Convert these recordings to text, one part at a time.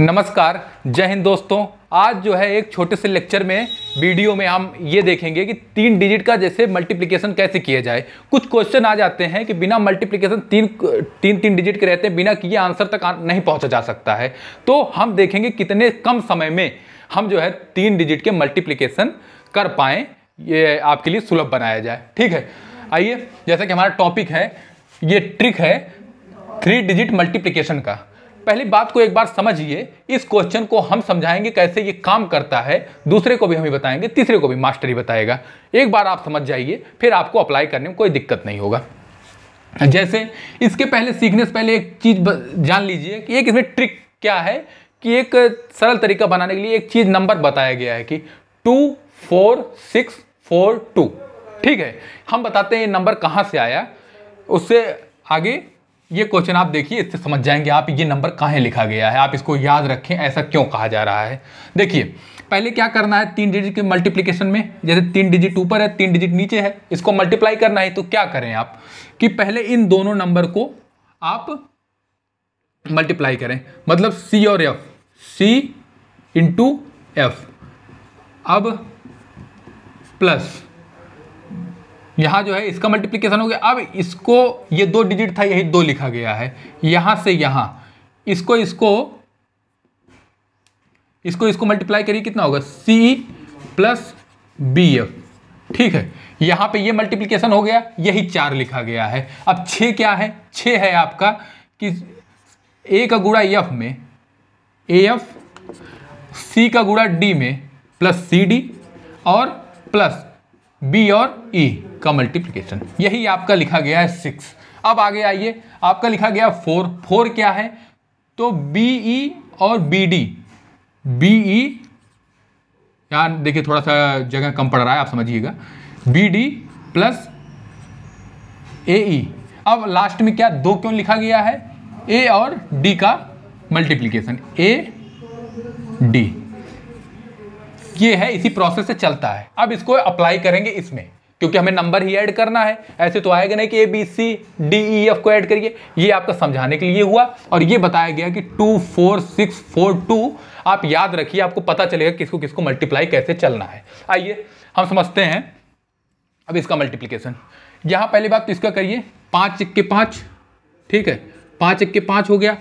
नमस्कार जय हिंद दोस्तों आज जो है एक छोटे से लेक्चर में वीडियो में हम ये देखेंगे कि तीन डिजिट का जैसे मल्टीप्लिकेशन कैसे किया जाए कुछ क्वेश्चन आ जाते हैं कि बिना मल्टीप्लिकेशन तीन तीन तीन डिजिट के रहते हैं बिना किए आंसर तक नहीं पहुंचा जा सकता है तो हम देखेंगे कितने कम समय में हम जो है तीन डिजिट के मल्टीप्लीकेशन कर पाएँ ये आपके लिए सुलभ बनाया जाए ठीक है आइए जैसा कि हमारा टॉपिक है ये ट्रिक है थ्री डिजिट मल्टीप्लीकेशन का पहली बात को एक बार समझिए इस क्वेश्चन को हम समझाएंगे कैसे ये काम करता है दूसरे को भी हम ही बताएंगे तीसरे को भी मास्टर ही बताएगा एक बार आप समझ जाइए फिर आपको अप्लाई करने में कोई दिक्कत नहीं होगा जैसे इसके पहले सीखने से पहले एक चीज़ जान लीजिए कि एक इसमें ट्रिक क्या है कि एक सरल तरीका बनाने के लिए एक चीज़ नंबर बताया गया है कि two four six four two ठीक है हम बताते हैं ये नंबर कहाँ से आया उससे आगे ये क्वेश्चन आप देखिए इससे समझ जाएंगे आप ये नंबर कहाँ लिखा गया है आप इसको याद रखें ऐसा क्यों कहा जा रहा है देखिए पहले क्या करना है तीन डिजिट के मल्टीप्लिकेशन में जैसे तीन डिजिट ऊपर है तीन डिजिट नीचे है इसको मल्टीप्लाई करना है तो क्या करें आप कि पहले इन दोनों नंबर को आप मल्टीप्लाई करें मतलब सी और एफ सी इंटू एफ अब प्लस यहाँ जो है इसका मल्टीप्लीकेशन हो गया अब इसको ये दो डिजिट था यही दो लिखा गया है यहाँ से यहाँ इसको इसको इसको इसको मल्टीप्लाई करिए कितना होगा सी प्लस बी एफ ठीक है यहाँ पे ये मल्टीप्लीकेशन हो गया यही चार लिखा गया है अब छः क्या है छः है आपका कि ए का गुड़ा एफ में ए एफ सी का गुड़ा डी में प्लस सी डी और प्लस बी और ई e. का मल्टीप्लीकेशन यही आपका लिखा गया है सिक्स अब आगे आइए आपका लिखा गया फोर फोर क्या है तो बी ई e और बी डी बी ई यार देखिए थोड़ा सा जगह कम पड़ रहा है आप समझिएगा B D plus A E अब लास्ट में क्या दो क्यों लिखा गया है ए और डी का मल्टीप्लीकेशन ए डी ये है इसी प्रोसेस से चलता है अब इसको अप्लाई करेंगे इसमें क्योंकि हमें नंबर ही ऐड करना है ऐसे तो आएगा नहीं कि A B C D E F को ऐड करिए ये आपका समझाने के लिए हुआ और ये बताया गया कि two four six four two आप याद रखिए आपको पता चलेगा किसको किसको मल्टीप्लाई कैसे चलना है आइए हम समझते हैं अब इसका मल्टीप्लीकेशन यहाँ पहली बात तो इसका करिए पाँच इक्के पाँच ठीक है पाँच इक्के पाँच हो गया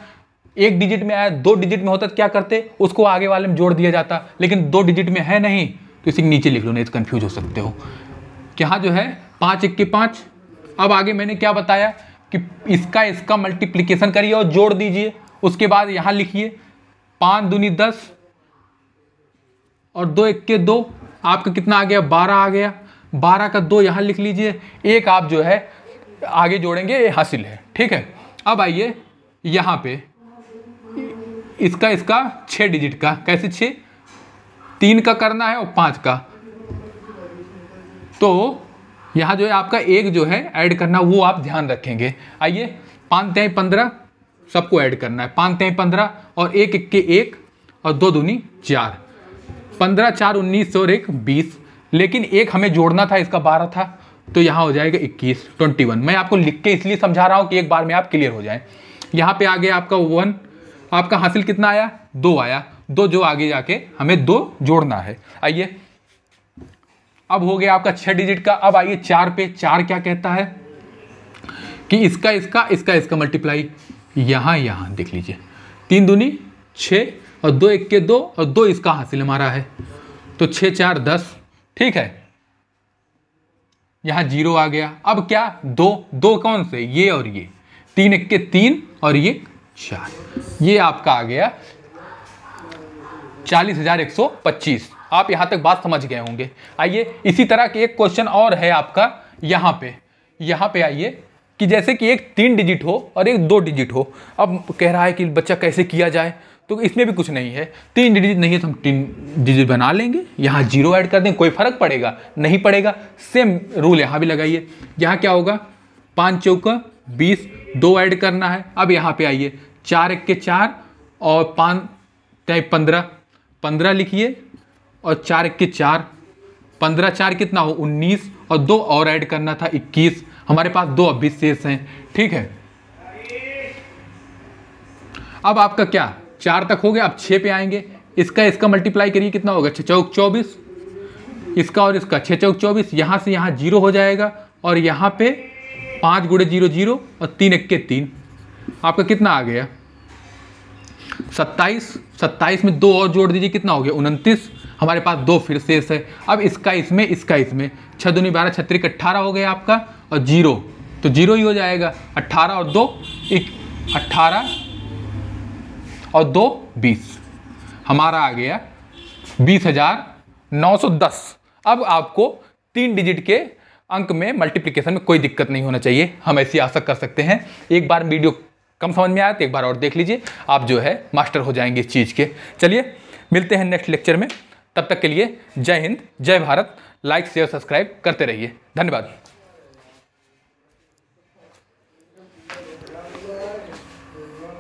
एक डिजिट में आया दो डिजिट में होता तो क्या करते उसको आगे वाले में जोड़ दिया जाता लेकिन दो डिजिट में है नहीं तो इसी नीचे लिख लो नहीं तो कन्फ्यूज हो सकते हो यहाँ जो है पाँच इक्की पाँच अब आगे मैंने क्या बताया कि इसका इसका मल्टीप्लीकेशन करिए और जोड़ दीजिए उसके बाद यहाँ लिखिए पाँच दूनी दस और दो इक्के दो आपका कितना आ गया बारह आ गया बारह का दो यहाँ लिख लीजिए एक आप जो है आगे जोड़ेंगे ये हासिल है ठीक है अब आइए यहाँ पे इसका इसका छः डिजिट का कैसे छः तीन का करना है और पाँच का तो यहाँ जो है आपका एक जो है ऐड करना वो आप ध्यान रखेंगे आइए पाँच तय पंद्रह सबको ऐड करना है पाँच तय पंद्रह और एक इक्के एक और दो दूनी चार पंद्रह चार उन्नीस और एक बीस लेकिन एक हमें जोड़ना था इसका बारह था तो यहाँ हो जाएगा इक्कीस ट्वेंटी वन मैं आपको लिख के इसलिए समझा रहा हूँ कि एक बार में आप क्लियर हो जाए यहाँ पे आ गया आपका वन आपका हासिल कितना आया दो आया दो जो आगे जाके हमें दो जोड़ना है आइए अब हो गया आपका छह डिजिट का अब आइए चार पे चार क्या कहता है कि इसका इसका इसका इसका मल्टीप्लाई यहां यहां देख लीजिए तीन दूनी छ और दो एक के दो और दो इसका हासिल हमारा है तो छ चार दस ठीक है यहां जीरो आ गया अब क्या दो दो कौन से ये और ये तीन एक के तीन और ये चार ये आपका आ गया चालीस हजार एक सौ पच्चीस आप यहाँ तक बात समझ गए होंगे आइए इसी तरह के एक क्वेश्चन और है आपका यहाँ पे यहाँ पे आइए कि जैसे कि एक तीन डिजिट हो और एक दो डिजिट हो अब कह रहा है कि बच्चा कैसे किया जाए तो इसमें भी कुछ नहीं है तीन डिजिट नहीं है तो हम तीन डिजिट बना लेंगे यहाँ जीरो ऐड कर दें कोई फ़र्क पड़ेगा नहीं पड़ेगा सेम रूल यहाँ भी लगाइए यहाँ क्या होगा पाँच चौका बीस दो ऐड करना है अब यहाँ पे आइए चार एक के चार और पाँच पंद्रह पंद्रह लिखिए और चार इक्कीस चार पंद्रह चार कितना हो उन्नीस और दो और ऐड करना था इक्कीस हमारे पास दो अभी शेष हैं ठीक है अब आपका क्या चार तक हो गया अब छः पे आएंगे इसका इसका मल्टीप्लाई करिए कितना होगा छः चौक चौबीस इसका और इसका छः चौक चौबीस यहाँ से यहाँ जीरो हो जाएगा और यहाँ पे पाँच गुड़े जीरो जीरो और तीन इक्के तीन आपका कितना आ गया सत्ताईस सत्ताईस में दो और जोड़ दीजिए कितना हो गया उनतीस हमारे पास दो फिर शेष है अब इसका इसमें इसका इसमें छः दूनी बारह छत्तीस अट्ठारह हो गया आपका और जीरो तो जीरो ही हो जाएगा अट्ठारह और दो एक अट्ठारह और दो बीस हमारा आ गया बीस हज़ार नौ सौ दस अब आपको तीन डिजिट के अंक में मल्टीप्लिकेशन में कोई दिक्कत नहीं होना चाहिए हम ऐसी आशा कर सकते हैं एक बार वीडियो कम समझ में आया तो एक बार और देख लीजिए आप जो है मास्टर हो जाएंगे इस चीज़ के चलिए मिलते हैं नेक्स्ट लेक्चर में तब तक के लिए जय हिंद जय भारत लाइक शेयर सब्सक्राइब करते रहिए धन्यवाद